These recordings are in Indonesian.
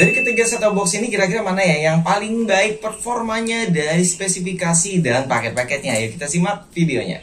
Dari ketiga set box ini kira-kira mana ya yang paling baik performanya dari spesifikasi dan paket-paketnya? ya kita simak videonya.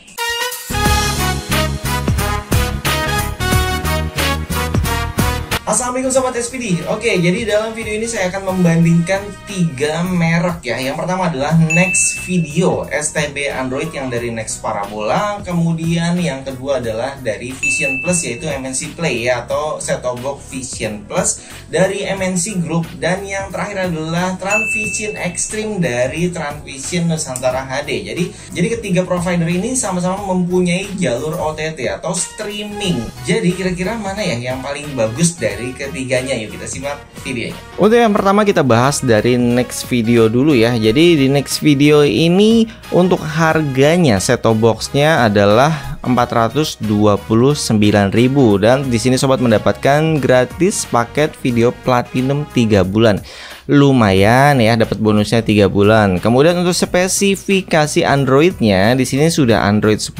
Assalamualaikum Sobat SPD Oke, jadi dalam video ini saya akan membandingkan tiga merek ya Yang pertama adalah Next Video STB Android yang dari Next Parabola Kemudian yang kedua adalah dari Vision Plus yaitu MNC Play ya, Atau Setobok Vision Plus dari MNC Group Dan yang terakhir adalah Transvision Extreme dari Transvision Nusantara HD Jadi jadi ketiga provider ini sama-sama mempunyai jalur OTT atau streaming Jadi kira-kira mana ya yang paling bagus dari dari ketiganya. Yuk kita simak videonya. Untuk yang pertama kita bahas dari next video dulu ya. Jadi di next video ini untuk harganya set top boxnya adalah 429.000 dan di sini sobat mendapatkan gratis paket video platinum 3 bulan lumayan ya dapat bonusnya 3 bulan. Kemudian untuk spesifikasi Androidnya di sini sudah Android 10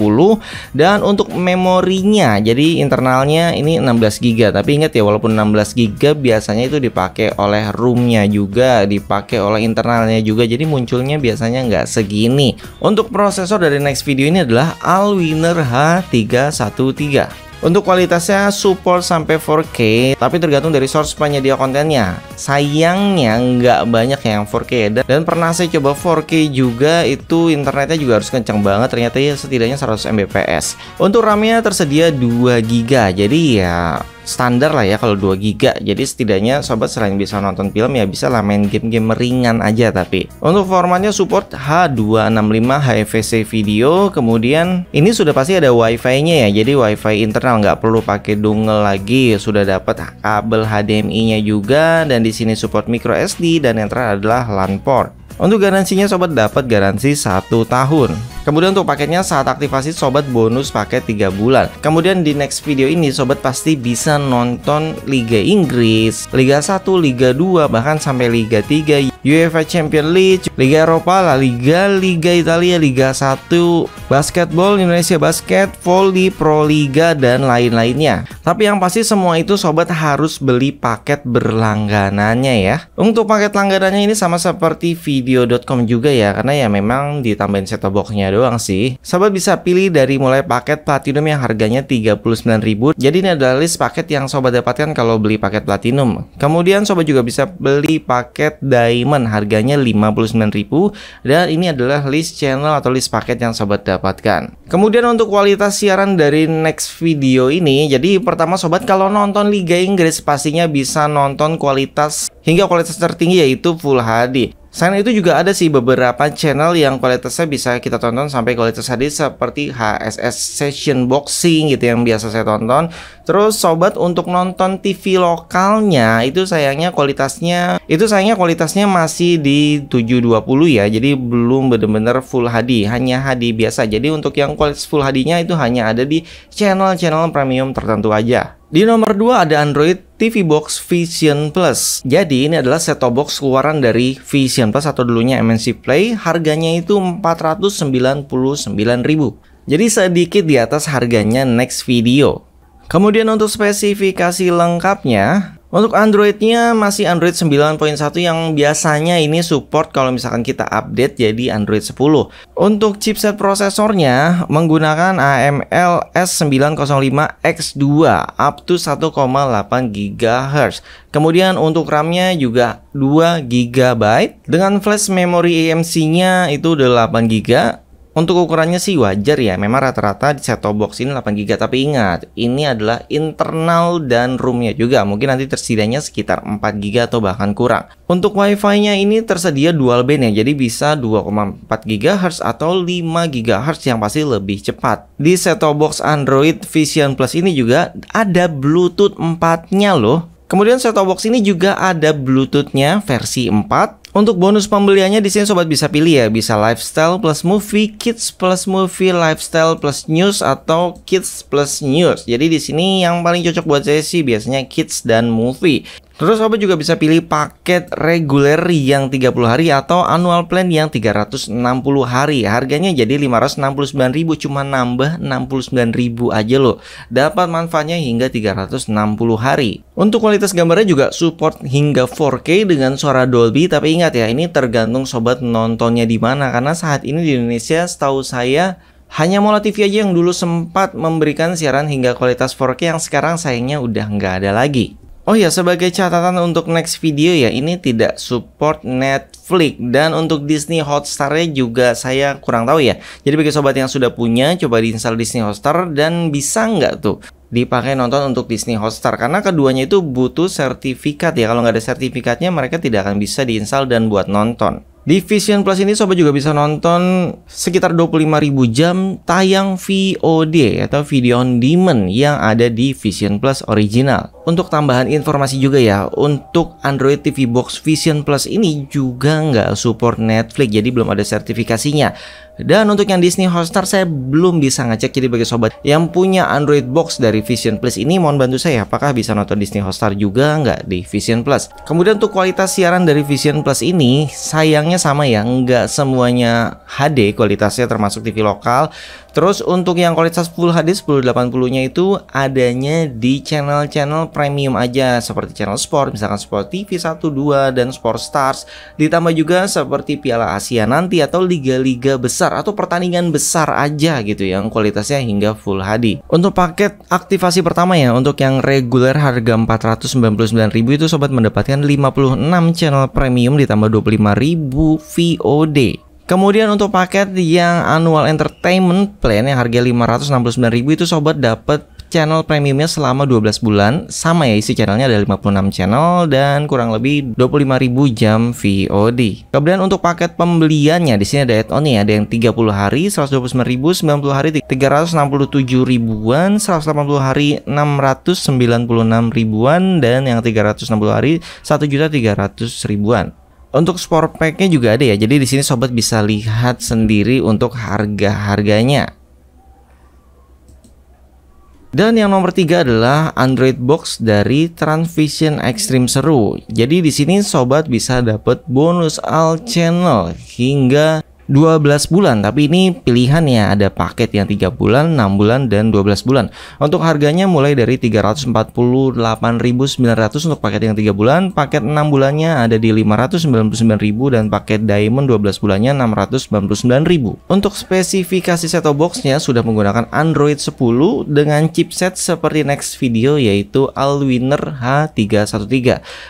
dan untuk memorinya jadi internalnya ini 16 GB tapi ingat ya walaupun 16 GB biasanya itu dipakai oleh roomnya juga dipakai oleh internalnya juga jadi munculnya biasanya nggak segini. Untuk prosesor dari next video ini adalah Alwiner H313. Untuk kualitasnya support sampai 4K, tapi tergantung dari source penyedia kontennya. Sayangnya nggak banyak yang 4K ya. dan, dan pernah saya coba 4K juga itu internetnya juga harus kencang banget ternyata ya setidaknya 100 Mbps. Untuk RAM-nya tersedia 2 GB. Jadi ya standar lah ya kalau 2 giga jadi setidaknya sobat selain bisa nonton film ya bisa lah main game-game ringan aja tapi untuk formatnya support H265 HFC video kemudian ini sudah pasti ada wifi nya ya jadi wifi internal nggak perlu pakai dongle lagi sudah dapat kabel HDMI nya juga dan di sini support micro SD dan yang terakhir adalah LAN port untuk garansinya sobat dapat garansi 1 tahun. Kemudian untuk paketnya saat aktivasi sobat bonus paket 3 bulan. Kemudian di next video ini sobat pasti bisa nonton Liga Inggris, Liga 1, Liga 2 bahkan sampai Liga 3 UEFA Champions League, Liga Eropa, La Liga, Liga Italia, Liga 1, basketball, Indonesia Basket, Volley, Pro Liga, dan lain-lainnya. Tapi yang pasti semua itu sobat harus beli paket berlangganannya ya. Untuk paket langganannya ini sama seperti video.com juga ya, karena ya memang ditambahin set boxnya doang sih. Sobat bisa pilih dari mulai paket platinum yang harganya 39.000. Jadi ini adalah list paket yang sobat dapatkan kalau beli paket platinum. Kemudian sobat juga bisa beli paket diamond Diamond harganya 59.000 dan ini adalah list channel atau list paket yang sobat dapatkan. Kemudian untuk kualitas siaran dari next video ini jadi pertama sobat kalau nonton Liga Inggris pastinya bisa nonton kualitas hingga kualitas tertinggi yaitu Full HD. Selain itu juga ada sih beberapa channel yang kualitasnya bisa kita tonton sampai kualitas HD seperti HSS Session Boxing gitu yang biasa saya tonton. Terus sobat untuk nonton TV lokalnya itu sayangnya kualitasnya itu sayangnya kualitasnya masih di 720 ya. Jadi belum benar-benar full HD, hanya HD biasa. Jadi untuk yang kualitas full HD-nya itu hanya ada di channel-channel premium tertentu aja. Di nomor 2 ada Android TV Box Vision Plus. Jadi ini adalah set-top box keluaran dari Vision Plus atau dulunya MNC Play. Harganya itu 499.000. Jadi sedikit di atas harganya next video. Kemudian untuk spesifikasi lengkapnya, untuk Androidnya masih Android 9.1 yang biasanya ini support kalau misalkan kita update jadi Android 10. Untuk chipset prosesornya menggunakan AML S905X2 up to 1,8 GHz. Kemudian untuk RAM-nya juga 2 GB dengan flash memory EMC-nya itu 8 GB untuk ukurannya sih wajar ya, memang rata-rata di set-top box ini 8GB tapi ingat, ini adalah internal dan roomnya juga, mungkin nanti tersedianya sekitar 4GB atau bahkan kurang. Untuk wifi-nya ini tersedia dual band ya, jadi bisa 2,4GHz atau 5GHz yang pasti lebih cepat. Di set-top box Android Vision Plus ini juga ada Bluetooth 4-nya loh, Kemudian set-top box ini juga ada Bluetooth-nya versi 4 untuk bonus pembeliannya di sini sobat bisa pilih ya, bisa lifestyle plus movie, kids plus movie, lifestyle plus news atau kids plus news. Jadi di sini yang paling cocok buat saya sih biasanya kids dan movie. Terus Sobat juga bisa pilih paket reguler yang 30 hari atau annual plan yang 360 hari. Harganya jadi 569.000 cuma nambah 69.000 aja loh. Dapat manfaatnya hingga 360 hari. Untuk kualitas gambarnya juga support hingga 4K dengan suara Dolby tapi ingat ya ini tergantung sobat nontonnya di mana karena saat ini di Indonesia setahu saya hanya Mola TV aja yang dulu sempat memberikan siaran hingga kualitas 4K yang sekarang sayangnya udah nggak ada lagi. Oh ya, sebagai catatan untuk next video ya, ini tidak support Netflix dan untuk Disney Hotstar juga saya kurang tahu ya. Jadi bagi sobat yang sudah punya, coba diinstal Disney Hotstar dan bisa nggak tuh dipakai nonton untuk Disney Hotstar karena keduanya itu butuh sertifikat ya kalau nggak ada sertifikatnya mereka tidak akan bisa diinstal dan buat nonton di Vision Plus ini sobat juga bisa nonton sekitar 25.000 jam tayang VOD atau video on demand yang ada di Vision Plus original untuk tambahan informasi juga ya, untuk Android TV Box Vision Plus ini juga nggak support Netflix, jadi belum ada sertifikasinya. Dan untuk yang Disney Hotstar saya belum bisa ngecek, jadi bagi sobat yang punya Android Box dari Vision Plus ini mohon bantu saya, apakah bisa nonton Disney Hotstar juga nggak di Vision Plus. Kemudian untuk kualitas siaran dari Vision Plus ini, sayangnya sama ya, nggak semuanya HD kualitasnya termasuk TV lokal. Terus untuk yang kualitas Full HD 1080-nya itu adanya di channel-channel premium aja seperti channel sport misalkan Sport TV 12 dan Sport Stars ditambah juga seperti Piala Asia nanti atau liga-liga besar atau pertandingan besar aja gitu yang kualitasnya hingga full HD. Untuk paket aktivasi pertama ya untuk yang reguler harga 499.000 itu sobat mendapatkan 56 channel premium ditambah 25.000 VOD Kemudian untuk paket yang annual entertainment plan yang harga 569.000 itu sobat dapat channel premiumnya selama 12 bulan. Sama ya isi channelnya ada 56 channel dan kurang lebih 25.000 jam VOD. Kemudian untuk paket pembeliannya di sini ada add-on ya, ada yang 30 hari 129.000, 90 hari 367 ribuan, 180 hari 696 ribuan dan yang 360 hari juta ratus ribuan. Untuk sport packnya juga ada ya, jadi di sini sobat bisa lihat sendiri untuk harga-harganya. Dan yang nomor tiga adalah Android Box dari Transvision Extreme Seru. Jadi di sini sobat bisa dapat bonus all channel hingga 12 bulan tapi ini pilihan ya ada paket yang 3 bulan, 6 bulan dan 12 bulan. Untuk harganya mulai dari 348.900 untuk paket yang 3 bulan, paket 6 bulannya ada di 599.000 dan paket diamond 12 bulannya 699.000. Untuk spesifikasi set top boxnya sudah menggunakan Android 10 dengan chipset seperti next video yaitu Alwiner H313.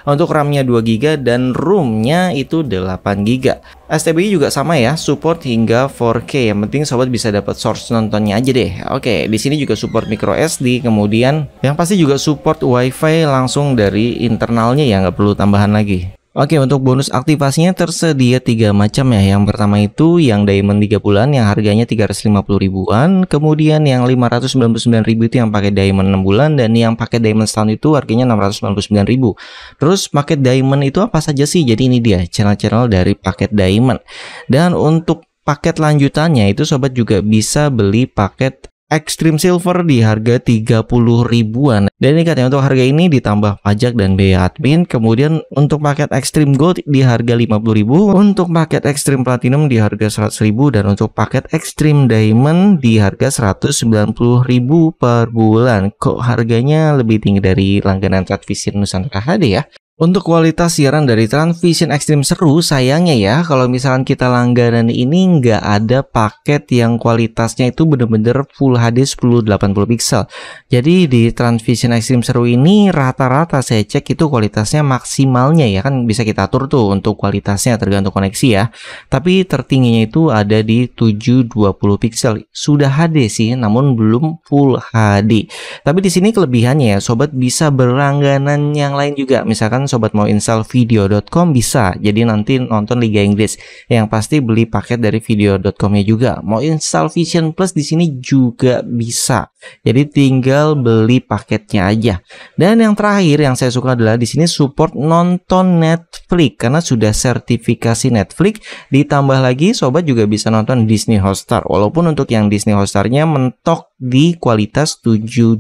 Untuk RAM-nya 2 GB dan ROM-nya itu 8 GB. STBI juga sama ya, support hingga 4K. Yang penting sobat bisa dapat source nontonnya aja deh. Oke, di sini juga support micro SD, kemudian yang pasti juga support WiFi langsung dari internalnya ya, nggak perlu tambahan lagi. Oke, untuk bonus aktivasinya tersedia tiga macam ya. Yang pertama itu yang Diamond 3 bulan yang harganya 350 ribuan, kemudian yang 599 ribu itu yang pakai Diamond 6 bulan dan yang pakai Diamond setahun itu harganya 699 ribu. Terus paket Diamond itu apa saja sih? Jadi ini dia channel-channel dari paket Diamond. Dan untuk paket lanjutannya itu sobat juga bisa beli paket Extreme Silver di harga 30 ribuan. Dan ini katanya untuk harga ini ditambah pajak dan biaya admin. Kemudian untuk paket Extreme Gold di harga 50 ribu. Untuk paket Extreme Platinum di harga 100 ribu. Dan untuk paket Extreme Diamond di harga 190 ribu per bulan. Kok harganya lebih tinggi dari langganan Transvision Nusantara HD ya? Untuk kualitas siaran dari Transvision Extreme seru, sayangnya ya kalau misalkan kita langganan ini nggak ada paket yang kualitasnya itu bener-bener Full HD 1080 pixel. Jadi di Transvision Extreme seru ini rata-rata saya cek itu kualitasnya maksimalnya ya kan bisa kita atur tuh untuk kualitasnya tergantung koneksi ya. Tapi tertingginya itu ada di 720 pixel. Sudah HD sih, namun belum Full HD. Tapi di sini kelebihannya ya, sobat bisa berlangganan yang lain juga, misalkan sobat mau install video.com bisa. Jadi nanti nonton Liga Inggris. Yang pasti beli paket dari video.comnya juga. Mau install Vision Plus di sini juga bisa. Jadi tinggal beli paketnya aja. Dan yang terakhir yang saya suka adalah di sini support nonton Netflix karena sudah sertifikasi Netflix. Ditambah lagi sobat juga bisa nonton Disney Hotstar. Walaupun untuk yang Disney hotstar mentok di kualitas 720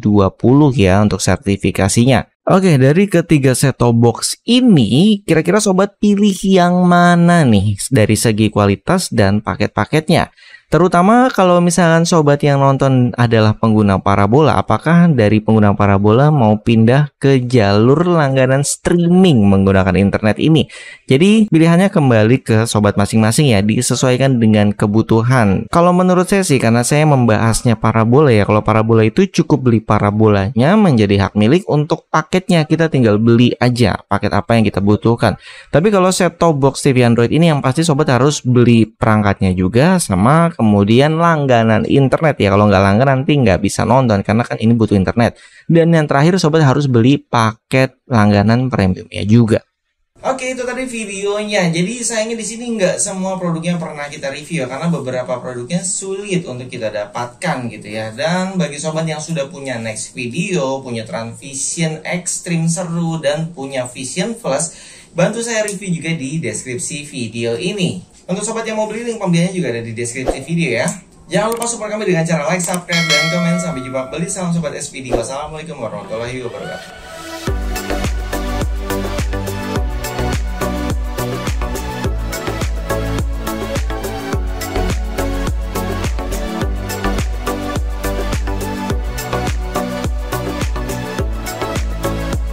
ya untuk sertifikasinya. Oke, dari ketiga set box ini, kira-kira sobat pilih yang mana nih dari segi kualitas dan paket-paketnya? Terutama kalau misalkan sobat yang nonton adalah pengguna parabola, apakah dari pengguna parabola mau pindah ke jalur langganan streaming menggunakan internet ini? Jadi pilihannya kembali ke sobat masing-masing ya, disesuaikan dengan kebutuhan. Kalau menurut saya sih, karena saya membahasnya parabola ya, kalau parabola itu cukup beli parabolanya menjadi hak milik untuk paketnya, kita tinggal beli aja paket apa yang kita butuhkan. Tapi kalau set top box TV Android ini yang pasti sobat harus beli perangkatnya juga sama kemudian langganan internet ya kalau nggak langganan nanti nggak bisa nonton karena kan ini butuh internet dan yang terakhir sobat harus beli paket langganan premium ya juga Oke itu tadi videonya. Jadi sayangnya di sini nggak semua produknya pernah kita review ya, karena beberapa produknya sulit untuk kita dapatkan gitu ya. Dan bagi sobat yang sudah punya next video, punya transvision extreme seru dan punya vision plus, bantu saya review juga di deskripsi video ini. Untuk sobat yang mau beli, link pembeliannya juga ada di deskripsi video ya. Jangan lupa support kami dengan cara like, subscribe, dan komen. Sampai jumpa beli salam sobat SPD. Wassalamualaikum warahmatullahi wabarakatuh.